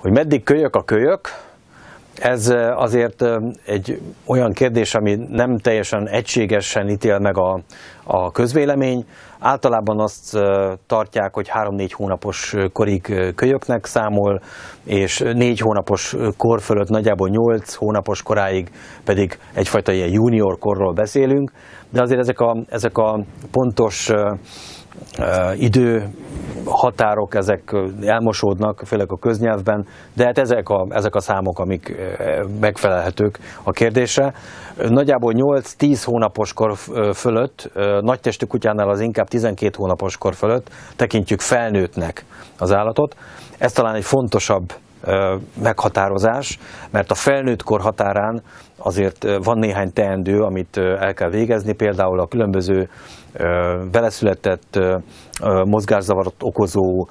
Hogy meddig kölyök a kölyök, ez azért egy olyan kérdés, ami nem teljesen egységesen ítél meg a, a közvélemény. Általában azt tartják, hogy 3-4 hónapos korig kölyöknek számol, és 4 hónapos kor fölött nagyjából 8 hónapos koráig pedig egyfajta ilyen junior korról beszélünk, de azért ezek a, ezek a pontos idő határok, ezek elmosódnak, főleg a köznyelvben, de hát ezek a, ezek a számok, amik megfelelhetők a kérdésre. Nagyjából 8-10 hónapos kor fölött, nagytestű kutyánál az inkább 12 hónapos kor fölött tekintjük felnőttnek az állatot. Ez talán egy fontosabb meghatározás, mert a felnőtt kor határán azért van néhány teendő, amit el kell végezni, például a különböző beleszületett mozgászavarat okozó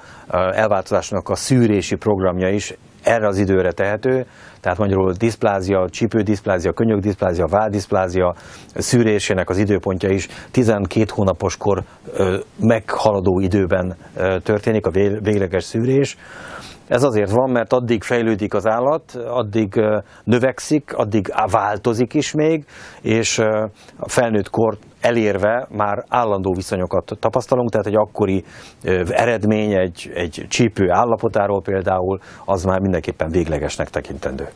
elváltozásnak a szűrési programja is erre az időre tehető, tehát magyarul diszplázia, csípődiszplázia, könyökdiszplázia, váldiszplázia szűrésének az időpontja is 12 hónapos kor meghaladó időben történik a végleges szűrés. Ez azért van, mert addig fejlődik az állat, addig növekszik, addig változik is még, és a felnőtt kort elérve már állandó viszonyokat tapasztalunk, tehát egy akkori eredmény egy, egy csípő állapotáról például, az már mindenképpen véglegesnek tekintendő.